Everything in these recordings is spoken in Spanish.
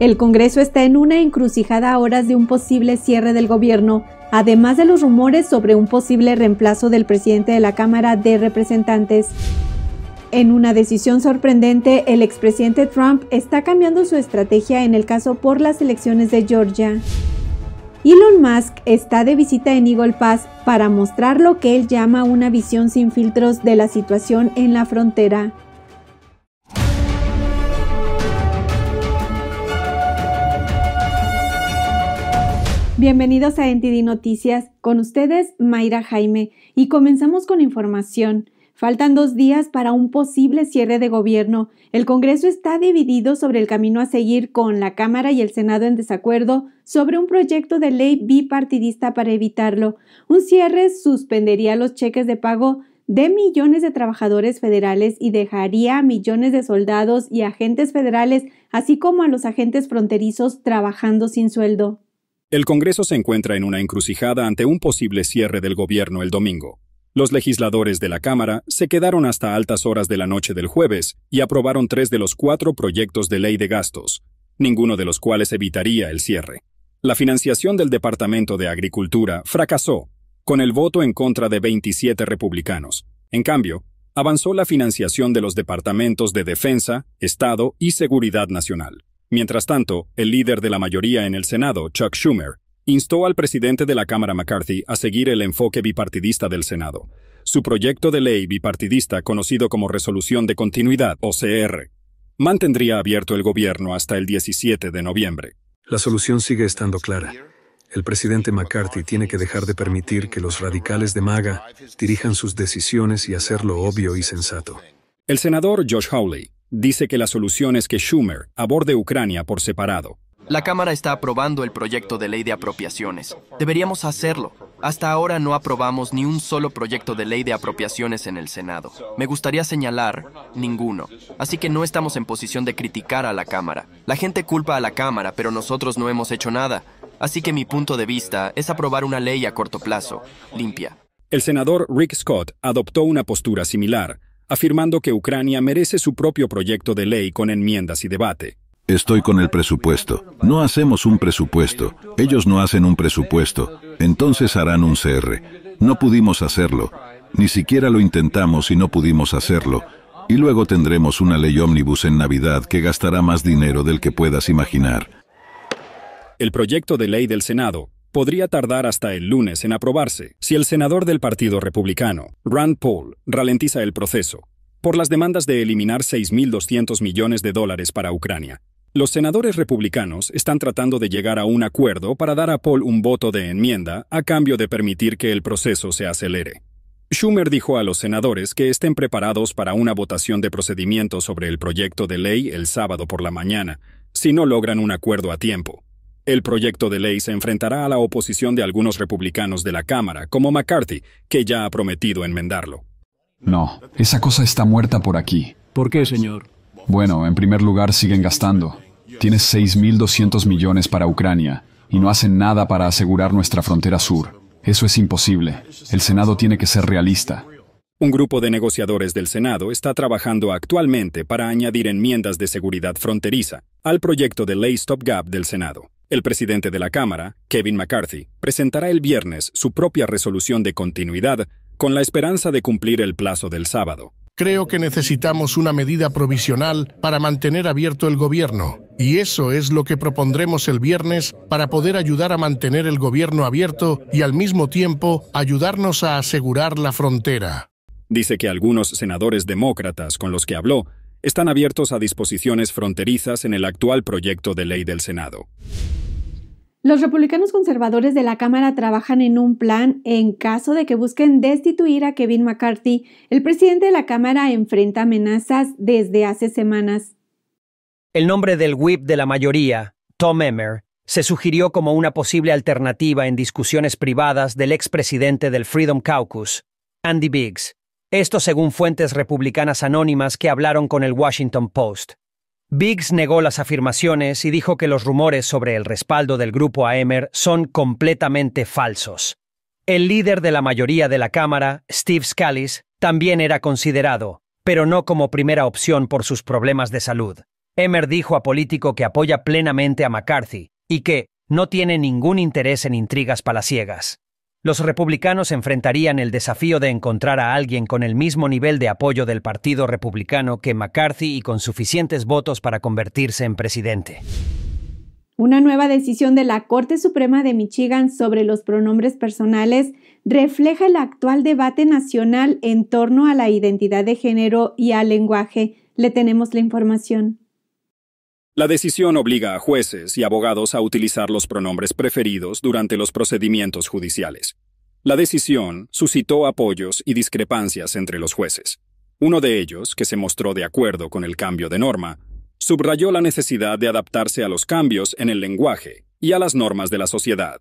El Congreso está en una encrucijada a horas de un posible cierre del gobierno, además de los rumores sobre un posible reemplazo del presidente de la Cámara de Representantes. En una decisión sorprendente, el expresidente Trump está cambiando su estrategia en el caso por las elecciones de Georgia. Elon Musk está de visita en Eagle Pass para mostrar lo que él llama una visión sin filtros de la situación en la frontera. Bienvenidos a NTD Noticias, con ustedes Mayra Jaime, y comenzamos con información. Faltan dos días para un posible cierre de gobierno. El Congreso está dividido sobre el camino a seguir con la Cámara y el Senado en desacuerdo sobre un proyecto de ley bipartidista para evitarlo. Un cierre suspendería los cheques de pago de millones de trabajadores federales y dejaría a millones de soldados y agentes federales, así como a los agentes fronterizos, trabajando sin sueldo. El Congreso se encuentra en una encrucijada ante un posible cierre del gobierno el domingo. Los legisladores de la Cámara se quedaron hasta altas horas de la noche del jueves y aprobaron tres de los cuatro proyectos de ley de gastos, ninguno de los cuales evitaría el cierre. La financiación del Departamento de Agricultura fracasó, con el voto en contra de 27 republicanos. En cambio, avanzó la financiación de los departamentos de Defensa, Estado y Seguridad Nacional. Mientras tanto, el líder de la mayoría en el Senado, Chuck Schumer, instó al presidente de la Cámara McCarthy a seguir el enfoque bipartidista del Senado. Su proyecto de ley bipartidista, conocido como Resolución de Continuidad, OCR, mantendría abierto el gobierno hasta el 17 de noviembre. La solución sigue estando clara. El presidente McCarthy tiene que dejar de permitir que los radicales de MAGA dirijan sus decisiones y hacerlo obvio y sensato. El senador Josh Hawley, dice que la solución es que Schumer aborde Ucrania por separado. La Cámara está aprobando el proyecto de ley de apropiaciones. Deberíamos hacerlo. Hasta ahora no aprobamos ni un solo proyecto de ley de apropiaciones en el Senado. Me gustaría señalar, ninguno. Así que no estamos en posición de criticar a la Cámara. La gente culpa a la Cámara, pero nosotros no hemos hecho nada. Así que mi punto de vista es aprobar una ley a corto plazo, limpia. El senador Rick Scott adoptó una postura similar, afirmando que Ucrania merece su propio proyecto de ley con enmiendas y debate. Estoy con el presupuesto. No hacemos un presupuesto. Ellos no hacen un presupuesto. Entonces harán un CR. No pudimos hacerlo. Ni siquiera lo intentamos y no pudimos hacerlo. Y luego tendremos una ley ómnibus en Navidad que gastará más dinero del que puedas imaginar. El proyecto de ley del Senado, podría tardar hasta el lunes en aprobarse si el senador del Partido Republicano, Rand Paul, ralentiza el proceso por las demandas de eliminar 6.200 millones de dólares para Ucrania. Los senadores republicanos están tratando de llegar a un acuerdo para dar a Paul un voto de enmienda a cambio de permitir que el proceso se acelere. Schumer dijo a los senadores que estén preparados para una votación de procedimiento sobre el proyecto de ley el sábado por la mañana, si no logran un acuerdo a tiempo. El proyecto de ley se enfrentará a la oposición de algunos republicanos de la Cámara, como McCarthy, que ya ha prometido enmendarlo. No, esa cosa está muerta por aquí. ¿Por qué, señor? Bueno, en primer lugar, siguen gastando. Tienes 6.200 millones para Ucrania y no hacen nada para asegurar nuestra frontera sur. Eso es imposible. El Senado tiene que ser realista. Un grupo de negociadores del Senado está trabajando actualmente para añadir enmiendas de seguridad fronteriza al proyecto de ley Stopgap del Senado. El presidente de la Cámara, Kevin McCarthy, presentará el viernes su propia resolución de continuidad con la esperanza de cumplir el plazo del sábado. Creo que necesitamos una medida provisional para mantener abierto el gobierno, y eso es lo que propondremos el viernes para poder ayudar a mantener el gobierno abierto y al mismo tiempo ayudarnos a asegurar la frontera. Dice que algunos senadores demócratas con los que habló están abiertos a disposiciones fronterizas en el actual proyecto de ley del Senado. Los republicanos conservadores de la Cámara trabajan en un plan en caso de que busquen destituir a Kevin McCarthy. El presidente de la Cámara enfrenta amenazas desde hace semanas. El nombre del whip de la mayoría, Tom Emmer, se sugirió como una posible alternativa en discusiones privadas del expresidente del Freedom Caucus, Andy Biggs, esto según fuentes republicanas anónimas que hablaron con el Washington Post. Biggs negó las afirmaciones y dijo que los rumores sobre el respaldo del grupo a Emmer son completamente falsos. El líder de la mayoría de la Cámara, Steve Scalise, también era considerado, pero no como primera opción por sus problemas de salud. Emmer dijo a Político que apoya plenamente a McCarthy y que no tiene ningún interés en intrigas palaciegas. Los republicanos enfrentarían el desafío de encontrar a alguien con el mismo nivel de apoyo del Partido Republicano que McCarthy y con suficientes votos para convertirse en presidente. Una nueva decisión de la Corte Suprema de Michigan sobre los pronombres personales refleja el actual debate nacional en torno a la identidad de género y al lenguaje. Le tenemos la información. La decisión obliga a jueces y abogados a utilizar los pronombres preferidos durante los procedimientos judiciales. La decisión suscitó apoyos y discrepancias entre los jueces. Uno de ellos, que se mostró de acuerdo con el cambio de norma, subrayó la necesidad de adaptarse a los cambios en el lenguaje y a las normas de la sociedad.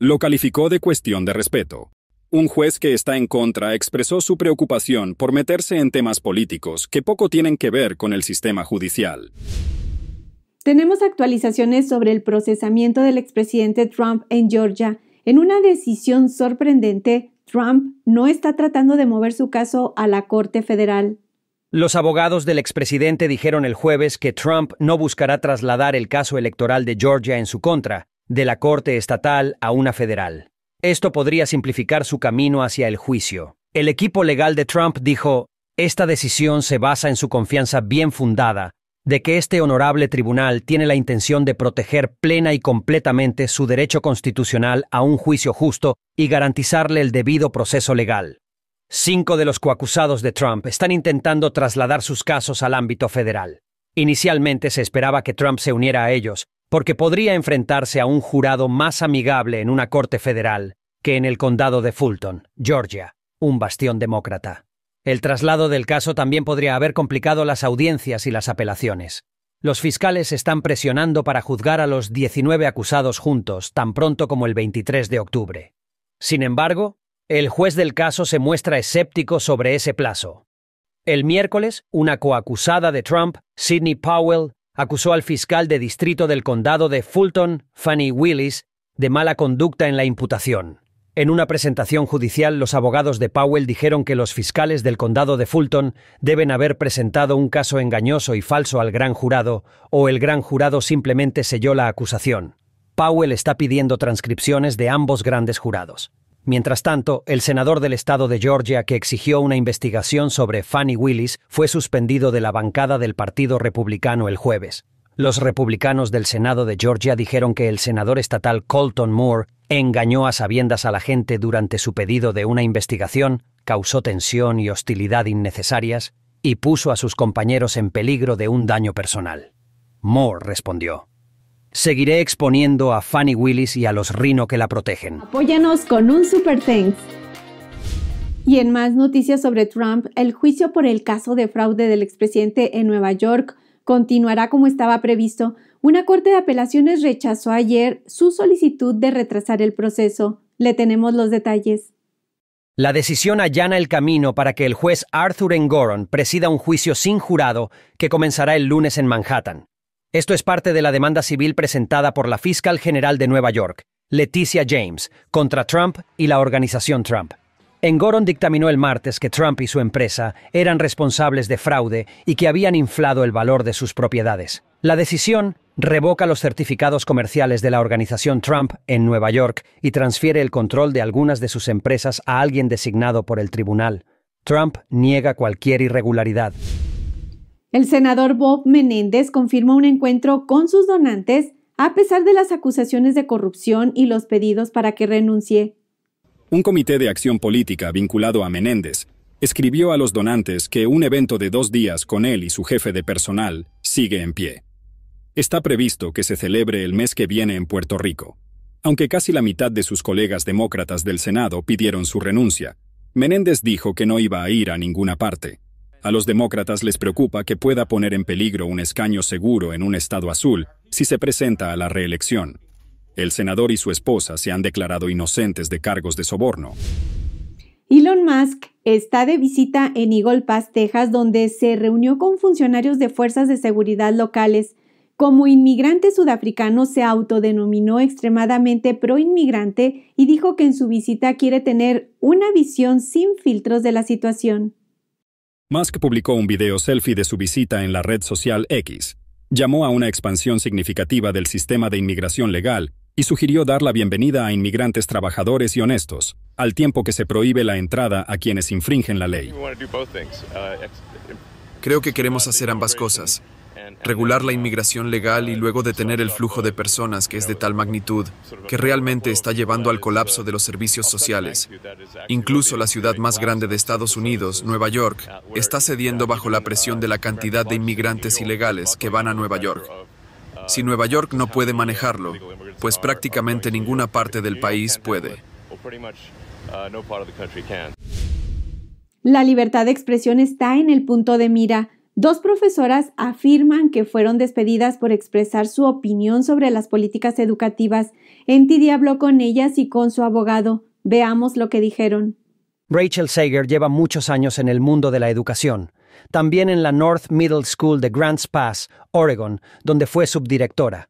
Lo calificó de cuestión de respeto. Un juez que está en contra expresó su preocupación por meterse en temas políticos que poco tienen que ver con el sistema judicial. Tenemos actualizaciones sobre el procesamiento del expresidente Trump en Georgia. En una decisión sorprendente, Trump no está tratando de mover su caso a la Corte Federal. Los abogados del expresidente dijeron el jueves que Trump no buscará trasladar el caso electoral de Georgia en su contra, de la Corte Estatal a una federal. Esto podría simplificar su camino hacia el juicio. El equipo legal de Trump dijo, Esta decisión se basa en su confianza bien fundada de que este honorable tribunal tiene la intención de proteger plena y completamente su derecho constitucional a un juicio justo y garantizarle el debido proceso legal. Cinco de los coacusados de Trump están intentando trasladar sus casos al ámbito federal. Inicialmente se esperaba que Trump se uniera a ellos, porque podría enfrentarse a un jurado más amigable en una corte federal que en el condado de Fulton, Georgia, un bastión demócrata. El traslado del caso también podría haber complicado las audiencias y las apelaciones. Los fiscales están presionando para juzgar a los 19 acusados juntos tan pronto como el 23 de octubre. Sin embargo, el juez del caso se muestra escéptico sobre ese plazo. El miércoles, una coacusada de Trump, Sidney Powell, acusó al fiscal de distrito del condado de Fulton, Fanny Willis, de mala conducta en la imputación. En una presentación judicial, los abogados de Powell dijeron que los fiscales del condado de Fulton deben haber presentado un caso engañoso y falso al gran jurado, o el gran jurado simplemente selló la acusación. Powell está pidiendo transcripciones de ambos grandes jurados. Mientras tanto, el senador del estado de Georgia que exigió una investigación sobre Fannie Willis fue suspendido de la bancada del Partido Republicano el jueves. Los republicanos del Senado de Georgia dijeron que el senador estatal Colton Moore engañó a sabiendas a la gente durante su pedido de una investigación, causó tensión y hostilidad innecesarias y puso a sus compañeros en peligro de un daño personal. Moore respondió. Seguiré exponiendo a Fanny Willis y a los Rino que la protegen. Apóyanos con un super thanks. Y en más noticias sobre Trump, el juicio por el caso de fraude del expresidente en Nueva York continuará como estaba previsto, una Corte de Apelaciones rechazó ayer su solicitud de retrasar el proceso. Le tenemos los detalles. La decisión allana el camino para que el juez Arthur Engoron presida un juicio sin jurado que comenzará el lunes en Manhattan. Esto es parte de la demanda civil presentada por la fiscal general de Nueva York, Leticia James, contra Trump y la organización Trump. En Goron dictaminó el martes que Trump y su empresa eran responsables de fraude y que habían inflado el valor de sus propiedades. La decisión revoca los certificados comerciales de la organización Trump en Nueva York y transfiere el control de algunas de sus empresas a alguien designado por el tribunal. Trump niega cualquier irregularidad. El senador Bob Menéndez confirmó un encuentro con sus donantes a pesar de las acusaciones de corrupción y los pedidos para que renuncie un comité de acción política vinculado a Menéndez escribió a los donantes que un evento de dos días con él y su jefe de personal sigue en pie. Está previsto que se celebre el mes que viene en Puerto Rico. Aunque casi la mitad de sus colegas demócratas del Senado pidieron su renuncia, Menéndez dijo que no iba a ir a ninguna parte. A los demócratas les preocupa que pueda poner en peligro un escaño seguro en un estado azul si se presenta a la reelección. El senador y su esposa se han declarado inocentes de cargos de soborno. Elon Musk está de visita en Eagle Pass, Texas, donde se reunió con funcionarios de fuerzas de seguridad locales. Como inmigrante sudafricano se autodenominó extremadamente proinmigrante y dijo que en su visita quiere tener una visión sin filtros de la situación. Musk publicó un video selfie de su visita en la red social X. Llamó a una expansión significativa del sistema de inmigración legal y sugirió dar la bienvenida a inmigrantes trabajadores y honestos, al tiempo que se prohíbe la entrada a quienes infringen la ley. Uh, Creo que queremos hacer ambas cosas, regular la inmigración legal y luego detener el flujo de personas que es de tal magnitud que realmente está llevando al colapso de los servicios sociales. Incluso la ciudad más grande de Estados Unidos, Nueva York, está cediendo bajo la presión de la cantidad de inmigrantes ilegales que van a Nueva York si Nueva York no puede manejarlo, pues prácticamente ninguna parte del país puede. La libertad de expresión está en el punto de mira. Dos profesoras afirman que fueron despedidas por expresar su opinión sobre las políticas educativas. NTD habló con ellas y con su abogado. Veamos lo que dijeron. Rachel Sager lleva muchos años en el mundo de la educación también en la North Middle School de Grants Pass, Oregon, donde fue subdirectora.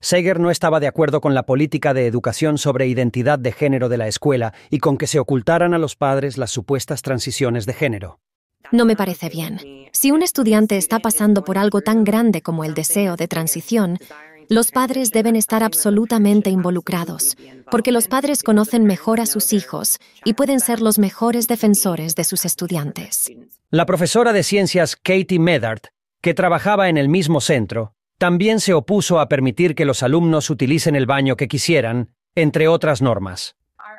Seger no estaba de acuerdo con la política de educación sobre identidad de género de la escuela y con que se ocultaran a los padres las supuestas transiciones de género. No me parece bien. Si un estudiante está pasando por algo tan grande como el deseo de transición, los padres deben estar absolutamente involucrados, porque los padres conocen mejor a sus hijos y pueden ser los mejores defensores de sus estudiantes. La profesora de ciencias Katie Medard, que trabajaba en el mismo centro, también se opuso a permitir que los alumnos utilicen el baño que quisieran, entre otras normas.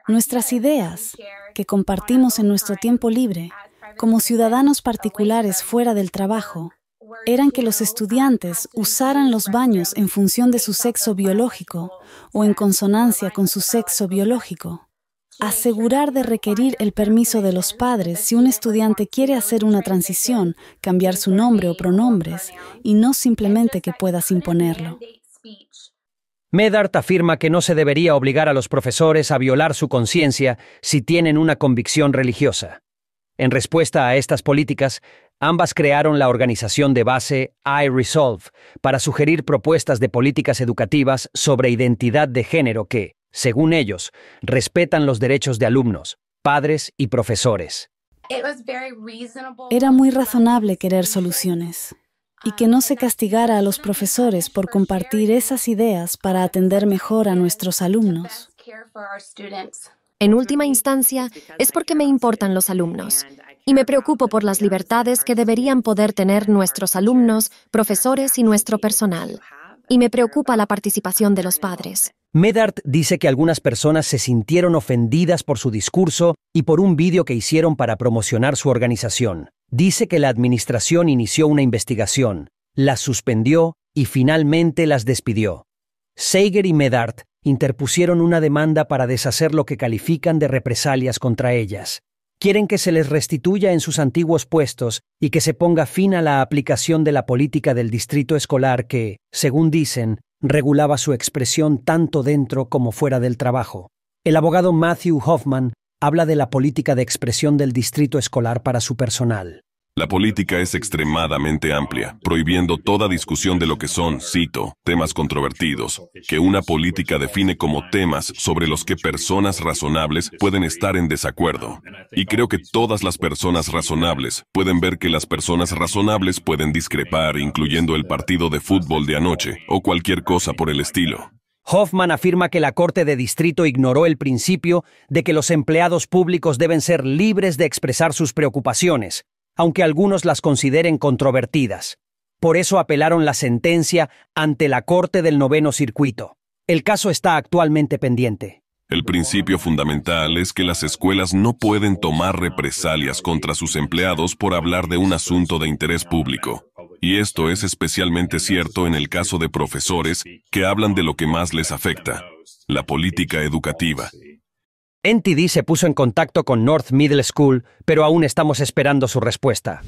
Nuestras ideas, que compartimos en nuestro tiempo libre, como ciudadanos particulares fuera del trabajo, eran que los estudiantes usaran los baños en función de su sexo biológico o en consonancia con su sexo biológico. Asegurar de requerir el permiso de los padres si un estudiante quiere hacer una transición, cambiar su nombre o pronombres, y no simplemente que puedas imponerlo. Medart afirma que no se debería obligar a los profesores a violar su conciencia si tienen una convicción religiosa. En respuesta a estas políticas, Ambas crearon la organización de base iResolve para sugerir propuestas de políticas educativas sobre identidad de género que, según ellos, respetan los derechos de alumnos, padres y profesores. Era muy razonable querer soluciones y ah, que no se castigara a los profesores por compartir esas ideas para atender mejor a nuestros alumnos. En última instancia, es porque me importan los alumnos y me preocupo por las libertades que deberían poder tener nuestros alumnos, profesores y nuestro personal. Y me preocupa la participación de los padres. Medart dice que algunas personas se sintieron ofendidas por su discurso y por un vídeo que hicieron para promocionar su organización. Dice que la administración inició una investigación, las suspendió y finalmente las despidió. Seger y Medard interpusieron una demanda para deshacer lo que califican de represalias contra ellas quieren que se les restituya en sus antiguos puestos y que se ponga fin a la aplicación de la política del distrito escolar que, según dicen, regulaba su expresión tanto dentro como fuera del trabajo. El abogado Matthew Hoffman habla de la política de expresión del distrito escolar para su personal. La política es extremadamente amplia, prohibiendo toda discusión de lo que son, cito, temas controvertidos, que una política define como temas sobre los que personas razonables pueden estar en desacuerdo. Y creo que todas las personas razonables pueden ver que las personas razonables pueden discrepar, incluyendo el partido de fútbol de anoche, o cualquier cosa por el estilo. Hoffman afirma que la Corte de Distrito ignoró el principio de que los empleados públicos deben ser libres de expresar sus preocupaciones, aunque algunos las consideren controvertidas. Por eso apelaron la sentencia ante la Corte del Noveno Circuito. El caso está actualmente pendiente. El principio fundamental es que las escuelas no pueden tomar represalias contra sus empleados por hablar de un asunto de interés público. Y esto es especialmente cierto en el caso de profesores que hablan de lo que más les afecta, la política educativa. NTD se puso en contacto con North Middle School, pero aún estamos esperando su respuesta.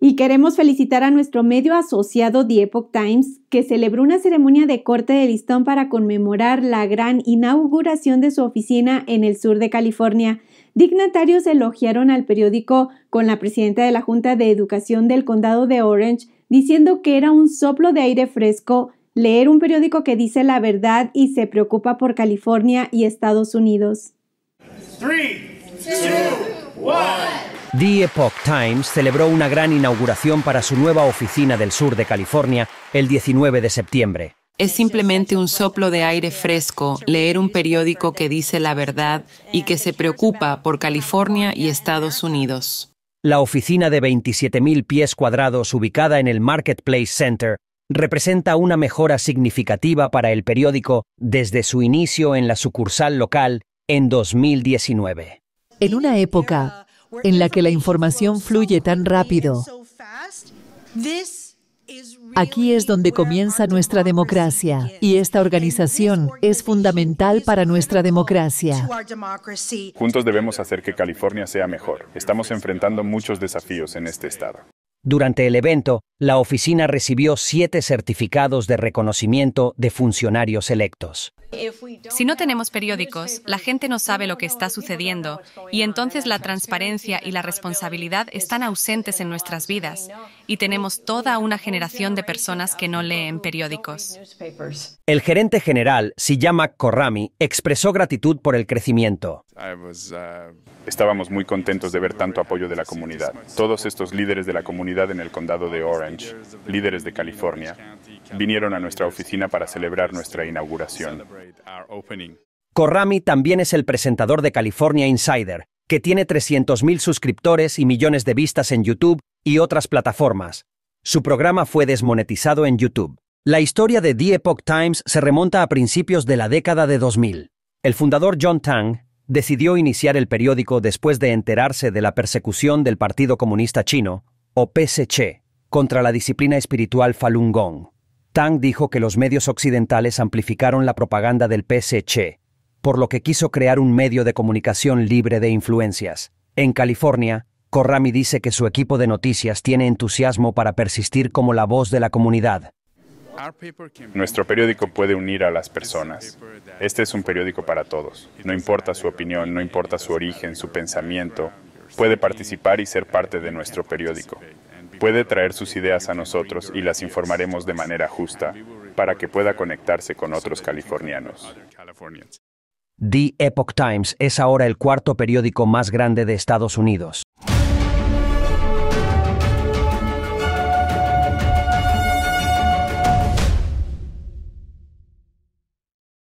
Y queremos felicitar a nuestro medio asociado The Epoch Times, que celebró una ceremonia de corte de listón para conmemorar la gran inauguración de su oficina en el sur de California. Dignatarios elogiaron al periódico con la presidenta de la Junta de Educación del Condado de Orange, diciendo que era un soplo de aire fresco leer un periódico que dice la verdad y se preocupa por California y Estados Unidos. The Epoch Times celebró una gran inauguración para su nueva oficina del sur de California el 19 de septiembre. Es simplemente un soplo de aire fresco leer un periódico que dice la verdad y que se preocupa por California y Estados Unidos. La oficina de 27.000 pies cuadrados ubicada en el Marketplace Center representa una mejora significativa para el periódico desde su inicio en la sucursal local en 2019. En una época en la que la información fluye tan rápido, Aquí es donde comienza nuestra democracia y esta organización es fundamental para nuestra democracia. Juntos debemos hacer que California sea mejor. Estamos enfrentando muchos desafíos en este estado. Durante el evento, la oficina recibió siete certificados de reconocimiento de funcionarios electos. Si no tenemos periódicos, la gente no sabe lo que está sucediendo y entonces la transparencia y la responsabilidad están ausentes en nuestras vidas y tenemos toda una generación de personas que no leen periódicos. El gerente general, Siyama Korrami, expresó gratitud por el crecimiento. Estábamos muy contentos de ver tanto apoyo de la comunidad. Todos estos líderes de la comunidad en el condado de Orange líderes de California, vinieron a nuestra oficina para celebrar nuestra inauguración. Corrami también es el presentador de California Insider, que tiene 300.000 suscriptores y millones de vistas en YouTube y otras plataformas. Su programa fue desmonetizado en YouTube. La historia de The Epoch Times se remonta a principios de la década de 2000. El fundador John Tang decidió iniciar el periódico después de enterarse de la persecución del Partido Comunista Chino, o PSC, contra la disciplina espiritual Falun Gong. Tang dijo que los medios occidentales amplificaron la propaganda del PSC, por lo que quiso crear un medio de comunicación libre de influencias. En California, Corrami dice que su equipo de noticias tiene entusiasmo para persistir como la voz de la comunidad. Nuestro periódico puede unir a las personas. Este es un periódico para todos. No importa su opinión, no importa su origen, su pensamiento. Puede participar y ser parte de nuestro periódico. Puede traer sus ideas a nosotros y las informaremos de manera justa para que pueda conectarse con otros californianos. The Epoch Times es ahora el cuarto periódico más grande de Estados Unidos.